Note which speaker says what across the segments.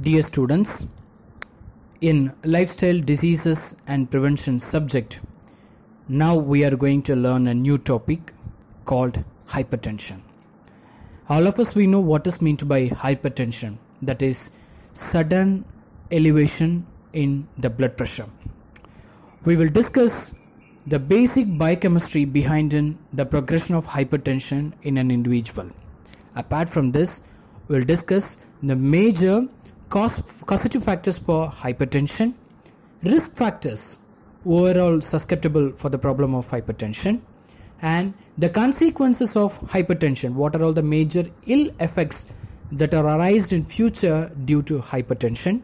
Speaker 1: Dear students, in lifestyle diseases and prevention subject, now we are going to learn a new topic called hypertension. All of us we know what is meant by hypertension that is sudden elevation in the blood pressure. We will discuss the basic biochemistry behind in the progression of hypertension in an individual. Apart from this, we'll discuss the major causative factors for hypertension, risk factors overall susceptible for the problem of hypertension, and the consequences of hypertension. What are all the major ill effects that are arised in future due to hypertension?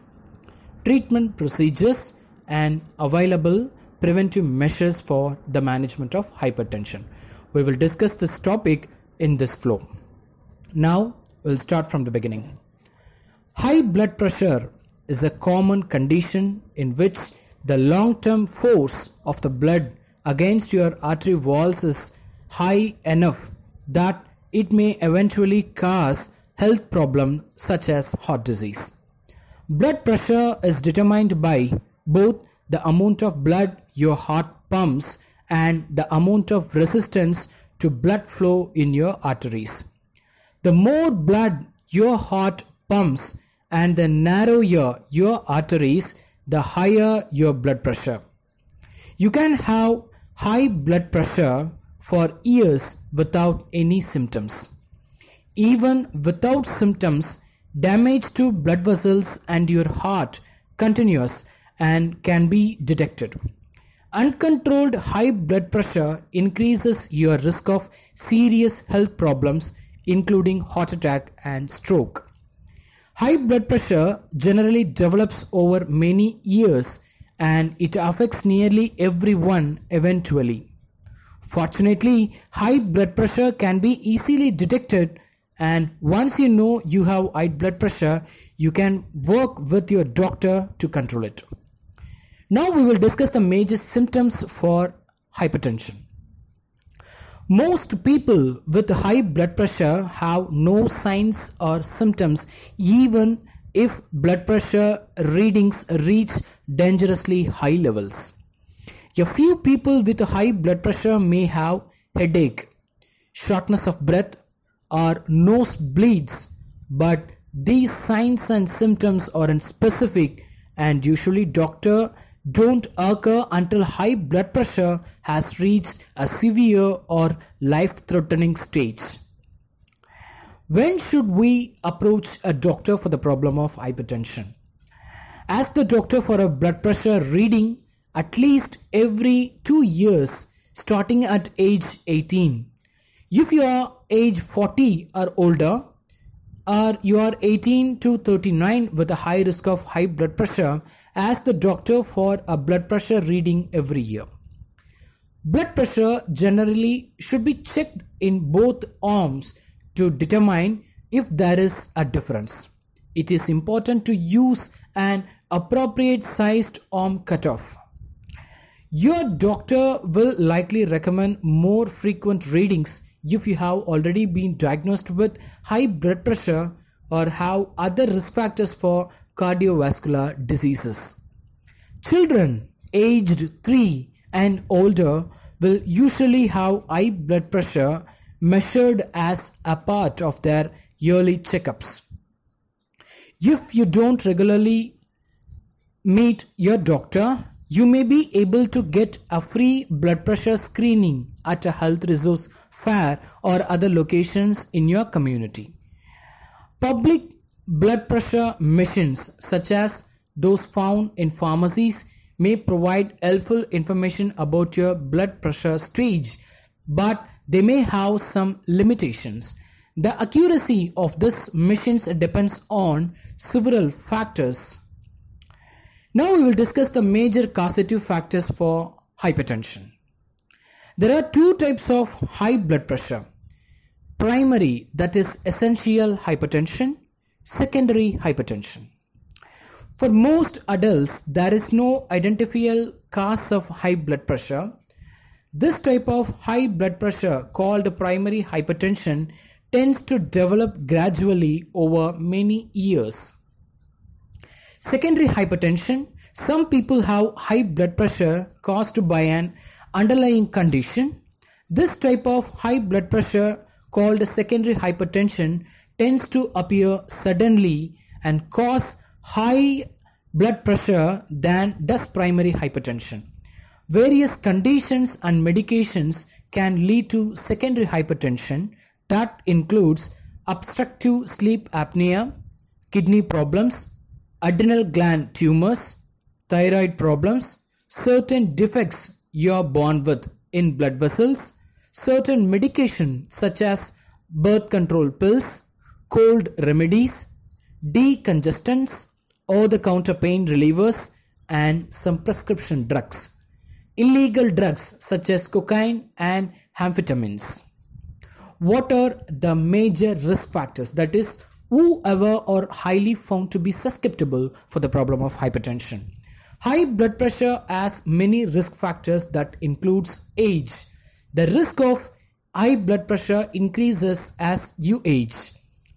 Speaker 1: Treatment procedures and available preventive measures for the management of hypertension. We will discuss this topic in this flow. Now, we'll start from the beginning. High blood pressure is a common condition in which the long term force of the blood against your artery walls is high enough that it may eventually cause health problems such as heart disease. Blood pressure is determined by both the amount of blood your heart pumps and the amount of resistance to blood flow in your arteries. The more blood your heart pumps, and the narrower your arteries, the higher your blood pressure. You can have high blood pressure for years without any symptoms. Even without symptoms, damage to blood vessels and your heart continues and can be detected. Uncontrolled high blood pressure increases your risk of serious health problems, including heart attack and stroke. High blood pressure generally develops over many years and it affects nearly everyone eventually. Fortunately, high blood pressure can be easily detected and once you know you have high blood pressure, you can work with your doctor to control it. Now we will discuss the major symptoms for hypertension. Most people with high blood pressure have no signs or symptoms even if blood pressure readings reach dangerously high levels. A few people with high blood pressure may have headache, shortness of breath or nose bleeds but these signs and symptoms aren't specific and usually doctor don't occur until high blood pressure has reached a severe or life threatening stage. When should we approach a doctor for the problem of hypertension? Ask the doctor for a blood pressure reading at least every two years, starting at age 18. If you are age 40 or older, are you are 18 to 39 with a high risk of high blood pressure ask the doctor for a blood pressure reading every year blood pressure generally should be checked in both arms to determine if there is a difference it is important to use an appropriate sized arm cutoff your doctor will likely recommend more frequent readings if you have already been diagnosed with high blood pressure or have other risk factors for cardiovascular diseases. Children aged 3 and older will usually have high blood pressure measured as a part of their yearly checkups. If you don't regularly meet your doctor, you may be able to get a free blood pressure screening at a health resource fair or other locations in your community. Public blood pressure machines such as those found in pharmacies may provide helpful information about your blood pressure stage, but they may have some limitations. The accuracy of these machines depends on several factors. Now we will discuss the major causative factors for hypertension. There are two types of high blood pressure primary, that is essential hypertension, secondary hypertension. For most adults, there is no identifiable cause of high blood pressure. This type of high blood pressure, called primary hypertension, tends to develop gradually over many years. Secondary hypertension some people have high blood pressure caused by an underlying condition. This type of high blood pressure called secondary hypertension tends to appear suddenly and cause high blood pressure than does primary hypertension. Various conditions and medications can lead to secondary hypertension that includes obstructive sleep apnea, kidney problems, adrenal gland tumors, thyroid problems, certain defects you are born with in blood vessels, certain medication such as birth control pills, cold remedies, decongestants or the counter pain relievers and some prescription drugs. Illegal drugs such as cocaine and amphetamines. What are the major risk factors? That is, whoever are highly found to be susceptible for the problem of hypertension. High blood pressure has many risk factors that includes age. The risk of high blood pressure increases as you age.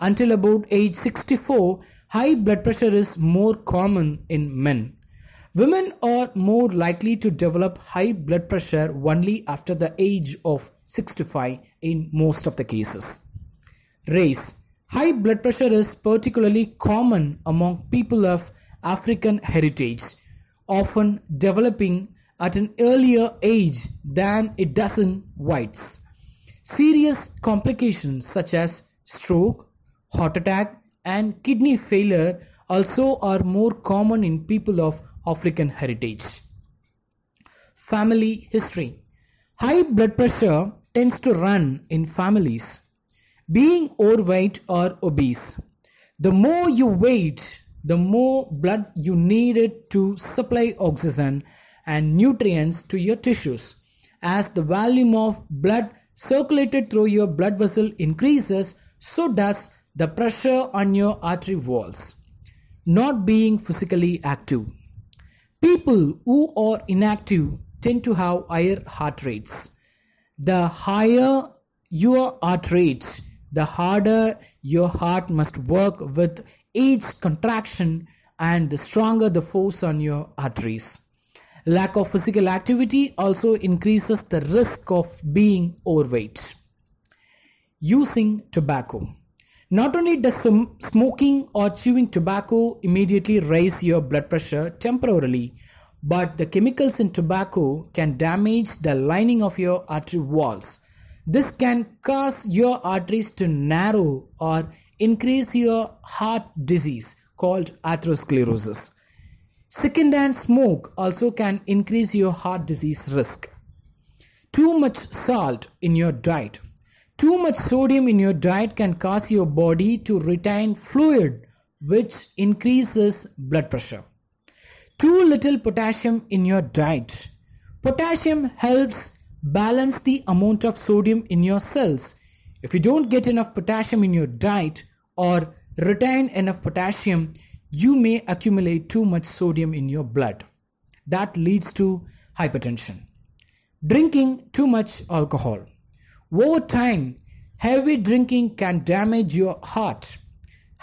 Speaker 1: Until about age 64, high blood pressure is more common in men. Women are more likely to develop high blood pressure only after the age of 65 in most of the cases. Race High blood pressure is particularly common among people of African heritage often developing at an earlier age than it does in whites. Serious complications such as stroke, heart attack, and kidney failure also are more common in people of African heritage. Family history High blood pressure tends to run in families. Being overweight or obese. The more you weight, the more blood you needed to supply oxygen and nutrients to your tissues. As the volume of blood circulated through your blood vessel increases, so does the pressure on your artery walls. Not being physically active. People who are inactive tend to have higher heart rates. The higher your heart rates, the harder your heart must work with each contraction and the stronger the force on your arteries. Lack of physical activity also increases the risk of being overweight. Using tobacco. Not only does smoking or chewing tobacco immediately raise your blood pressure temporarily, but the chemicals in tobacco can damage the lining of your artery walls. This can cause your arteries to narrow or increase your heart disease called atherosclerosis. Secondhand smoke also can increase your heart disease risk. Too much salt in your diet. Too much sodium in your diet can cause your body to retain fluid, which increases blood pressure. Too little potassium in your diet. Potassium helps balance the amount of sodium in your cells. If you don't get enough potassium in your diet, or retain enough potassium, you may accumulate too much sodium in your blood. That leads to hypertension. Drinking too much alcohol. Over time, heavy drinking can damage your heart.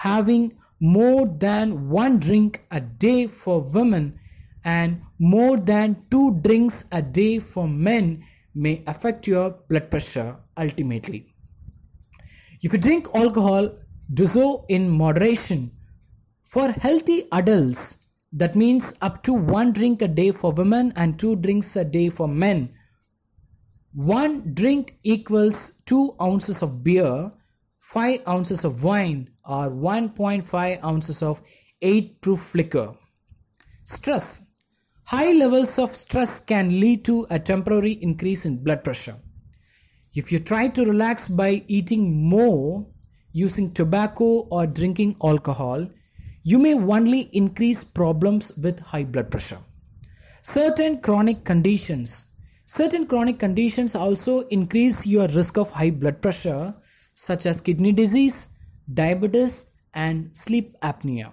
Speaker 1: Having more than one drink a day for women and more than two drinks a day for men may affect your blood pressure ultimately. You could drink alcohol do so in moderation. For healthy adults, that means up to one drink a day for women and two drinks a day for men. One drink equals two ounces of beer, five ounces of wine, or 1.5 ounces of 8 proof liquor. Stress. High levels of stress can lead to a temporary increase in blood pressure. If you try to relax by eating more, using tobacco or drinking alcohol, you may only increase problems with high blood pressure. Certain chronic conditions, certain chronic conditions also increase your risk of high blood pressure, such as kidney disease, diabetes, and sleep apnea.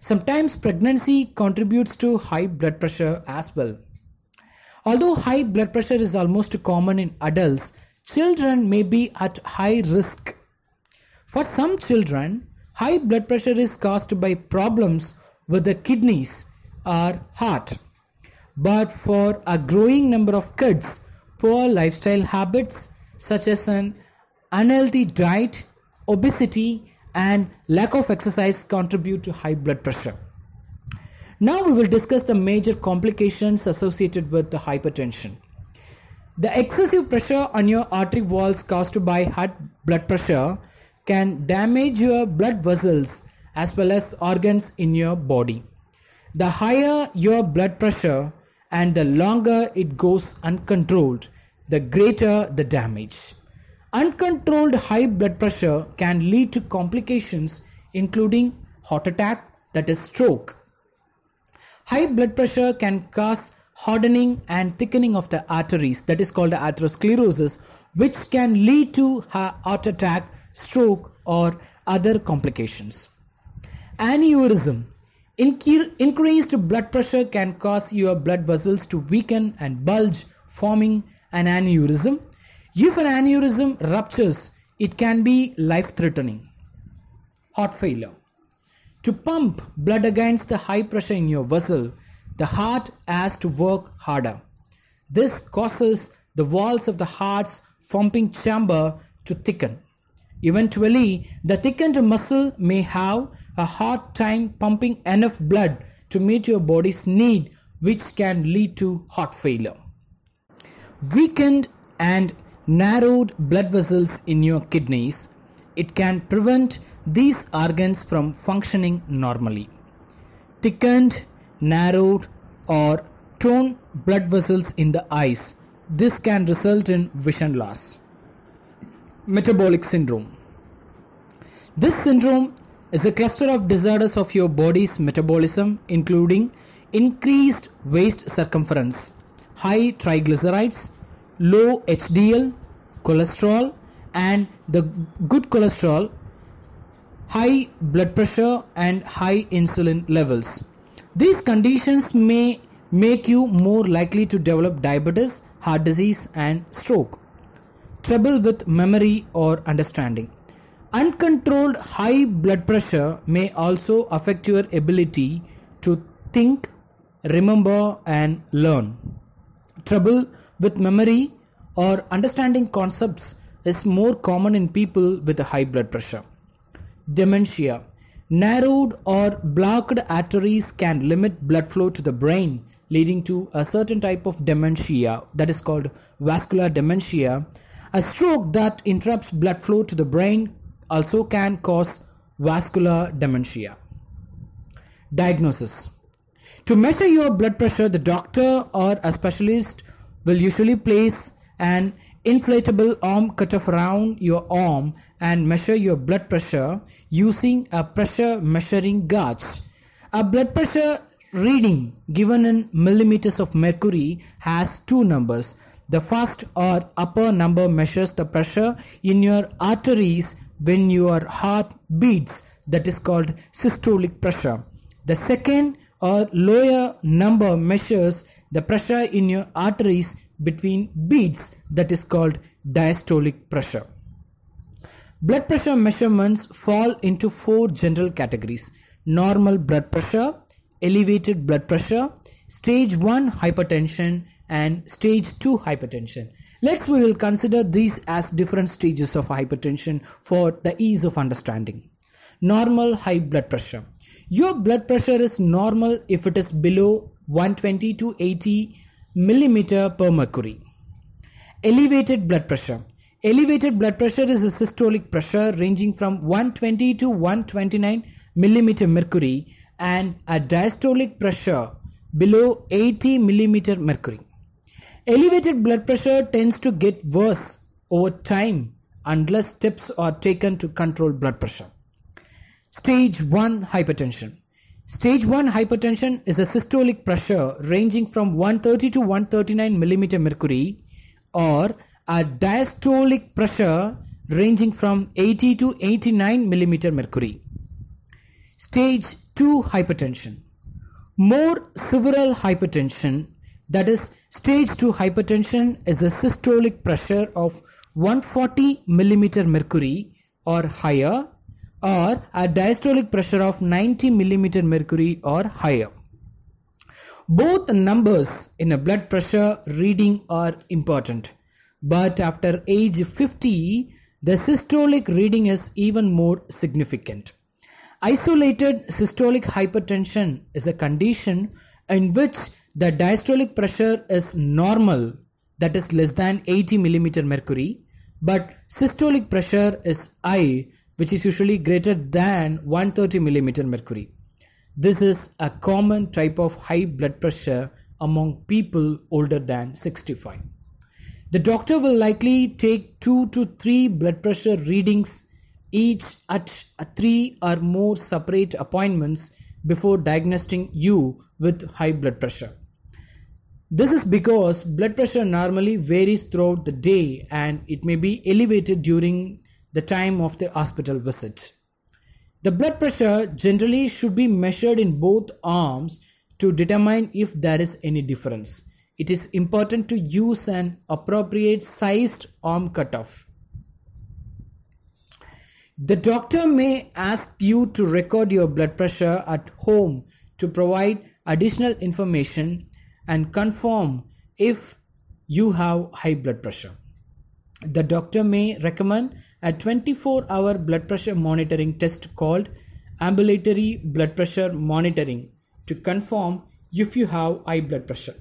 Speaker 1: Sometimes pregnancy contributes to high blood pressure as well. Although high blood pressure is almost common in adults, children may be at high risk for some children, high blood pressure is caused by problems with the kidneys or heart. But for a growing number of kids, poor lifestyle habits such as an unhealthy diet, obesity, and lack of exercise contribute to high blood pressure. Now we will discuss the major complications associated with the hypertension. The excessive pressure on your artery walls caused by high blood pressure can damage your blood vessels as well as organs in your body. The higher your blood pressure and the longer it goes uncontrolled, the greater the damage. Uncontrolled high blood pressure can lead to complications including heart attack, that is, stroke. High blood pressure can cause hardening and thickening of the arteries, that is called atherosclerosis, which can lead to heart attack stroke, or other complications. Aneurysm Increased blood pressure can cause your blood vessels to weaken and bulge, forming an aneurysm. If an aneurysm ruptures, it can be life threatening. Heart failure. To pump blood against the high pressure in your vessel, the heart has to work harder. This causes the walls of the heart's pumping chamber to thicken. Eventually, the thickened muscle may have a hard time pumping enough blood to meet your body's need, which can lead to heart failure. Weakened and narrowed blood vessels in your kidneys, it can prevent these organs from functioning normally. Thickened, narrowed, or torn blood vessels in the eyes. This can result in vision loss metabolic syndrome. This syndrome is a cluster of disorders of your body's metabolism, including increased waist circumference, high triglycerides, low HDL, cholesterol, and the good cholesterol, high blood pressure, and high insulin levels. These conditions may make you more likely to develop diabetes, heart disease, and stroke trouble with memory or understanding. Uncontrolled high blood pressure may also affect your ability to think, remember, and learn. Trouble with memory or understanding concepts is more common in people with high blood pressure. Dementia. Narrowed or blocked arteries can limit blood flow to the brain, leading to a certain type of dementia that is called vascular dementia, a stroke that interrupts blood flow to the brain also can cause vascular dementia. Diagnosis To measure your blood pressure, the doctor or a specialist will usually place an inflatable arm cuff around your arm and measure your blood pressure using a pressure measuring gauge. A blood pressure reading given in millimeters of mercury has two numbers the first or upper number measures the pressure in your arteries when your heart beats, that is called systolic pressure. The second or lower number measures the pressure in your arteries between beats, that is called diastolic pressure. Blood pressure measurements fall into four general categories normal blood pressure, elevated blood pressure, stage 1 hypertension, and stage 2 hypertension. Let's we will consider these as different stages of hypertension for the ease of understanding. Normal high blood pressure. Your blood pressure is normal if it is below 120 to 80 millimeter per mercury. Elevated blood pressure. Elevated blood pressure is a systolic pressure ranging from 120 to 129 millimeter mercury and a diastolic pressure below 80 millimeter mercury. Elevated blood pressure tends to get worse over time unless steps are taken to control blood pressure. Stage 1 hypertension. Stage 1 hypertension is a systolic pressure ranging from 130 to 139 millimeter mercury or a diastolic pressure ranging from 80 to 89 millimeter mercury. Stage 2 hypertension. More severe hypertension that is stage 2 hypertension is a systolic pressure of 140 millimeter mercury or higher or a diastolic pressure of 90 millimeter mercury or higher both numbers in a blood pressure reading are important but after age 50 the systolic reading is even more significant isolated systolic hypertension is a condition in which the diastolic pressure is normal, that is less than 80 millimeter mercury, but systolic pressure is high, which is usually greater than 130 millimeter mercury. This is a common type of high blood pressure among people older than 65. The doctor will likely take two to three blood pressure readings each at three or more separate appointments before diagnosing you with high blood pressure. This is because blood pressure normally varies throughout the day and it may be elevated during the time of the hospital visit. The blood pressure generally should be measured in both arms to determine if there is any difference. It is important to use an appropriate sized arm cutoff. The doctor may ask you to record your blood pressure at home to provide additional information and confirm if you have high blood pressure. The doctor may recommend a 24 hour blood pressure monitoring test called ambulatory blood pressure monitoring to confirm if you have high blood pressure.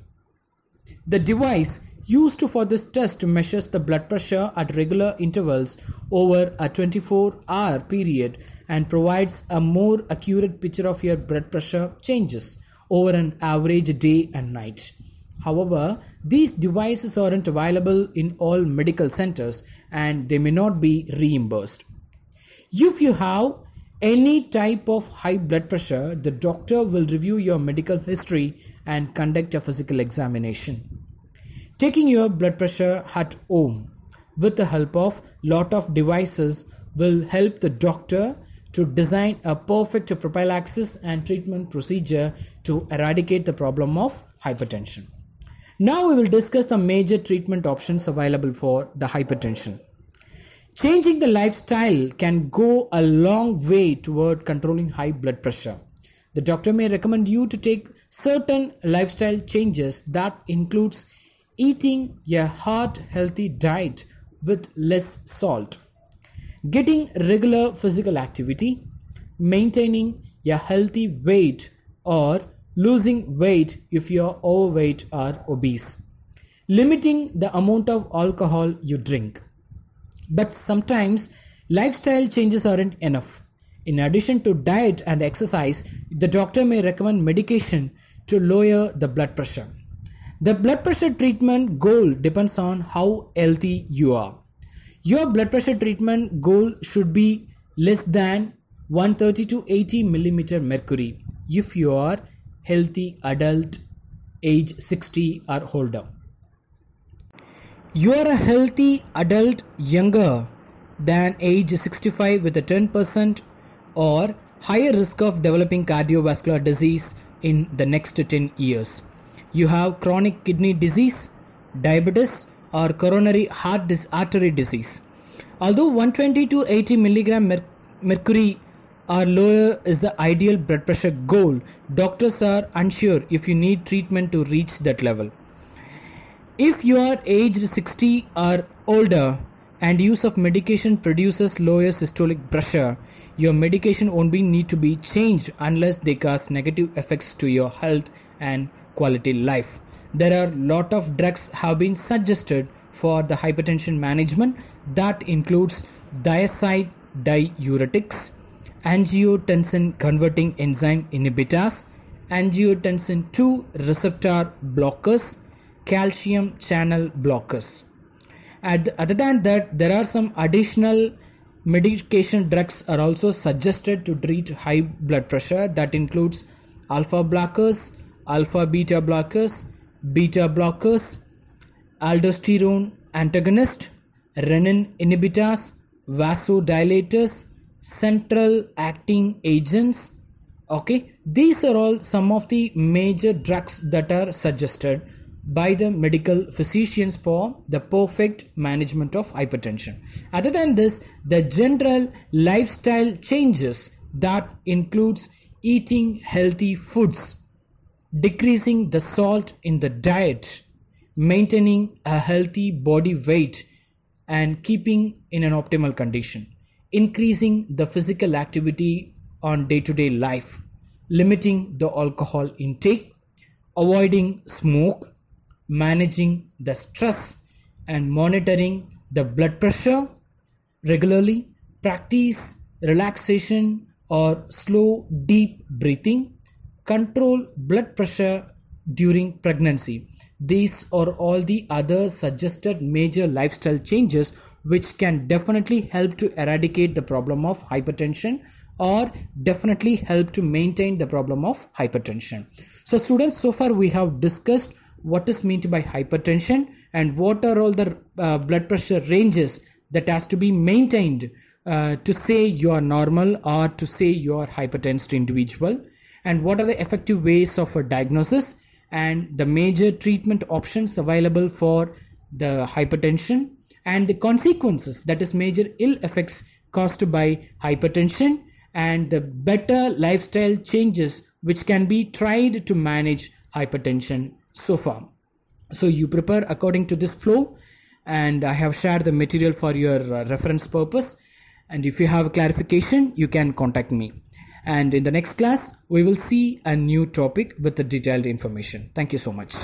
Speaker 1: The device used for this test measures the blood pressure at regular intervals over a 24 hour period and provides a more accurate picture of your blood pressure changes over an average day and night. However, these devices aren't available in all medical centers and they may not be reimbursed. If you have any type of high blood pressure, the doctor will review your medical history and conduct a physical examination. Taking your blood pressure at home with the help of lot of devices will help the doctor to design a perfect prophylaxis and treatment procedure to eradicate the problem of hypertension. Now we will discuss the major treatment options available for the hypertension. Changing the lifestyle can go a long way toward controlling high blood pressure. The doctor may recommend you to take certain lifestyle changes that includes eating a heart healthy diet with less salt getting regular physical activity, maintaining a healthy weight or losing weight if you are overweight or obese, limiting the amount of alcohol you drink. But sometimes lifestyle changes aren't enough. In addition to diet and exercise, the doctor may recommend medication to lower the blood pressure. The blood pressure treatment goal depends on how healthy you are. Your blood pressure treatment goal should be less than 130 to 80 millimeter mercury if you are healthy adult age 60 or older. You are a healthy adult younger than age 65 with a 10% or higher risk of developing cardiovascular disease in the next 10 years. You have chronic kidney disease, diabetes, or coronary heart dis- artery disease. Although 120 to 80 milligram mer- mercury or lower is the ideal blood pressure goal, doctors are unsure if you need treatment to reach that level. If you are aged 60 or older and use of medication produces lower systolic pressure, your medication won't be need to be changed unless they cause negative effects to your health and quality life there are lot of drugs have been suggested for the hypertension management that includes thiazide diuretics angiotensin converting enzyme inhibitors angiotensin 2 receptor blockers calcium channel blockers and other than that there are some additional medication drugs are also suggested to treat high blood pressure that includes alpha blockers alpha beta blockers beta blockers, aldosterone antagonists, renin inhibitors, vasodilators, central acting agents. Okay, these are all some of the major drugs that are suggested by the medical physicians for the perfect management of hypertension. Other than this, the general lifestyle changes that includes eating healthy foods decreasing the salt in the diet, maintaining a healthy body weight, and keeping in an optimal condition, increasing the physical activity on day to day life, limiting the alcohol intake, avoiding smoke, managing the stress, and monitoring the blood pressure regularly, practice relaxation or slow deep breathing control blood pressure during pregnancy. These or all the other suggested major lifestyle changes which can definitely help to eradicate the problem of hypertension or definitely help to maintain the problem of hypertension. So students, so far we have discussed what is meant by hypertension and what are all the uh, blood pressure ranges that has to be maintained uh, to say you are normal or to say you are hypertensive individual and what are the effective ways of diagnosis and the major treatment options available for the hypertension and the consequences that is major ill effects caused by hypertension and the better lifestyle changes which can be tried to manage hypertension so far. So you prepare according to this flow and I have shared the material for your uh, reference purpose and if you have a clarification you can contact me. And in the next class, we will see a new topic with the detailed information. Thank you so much.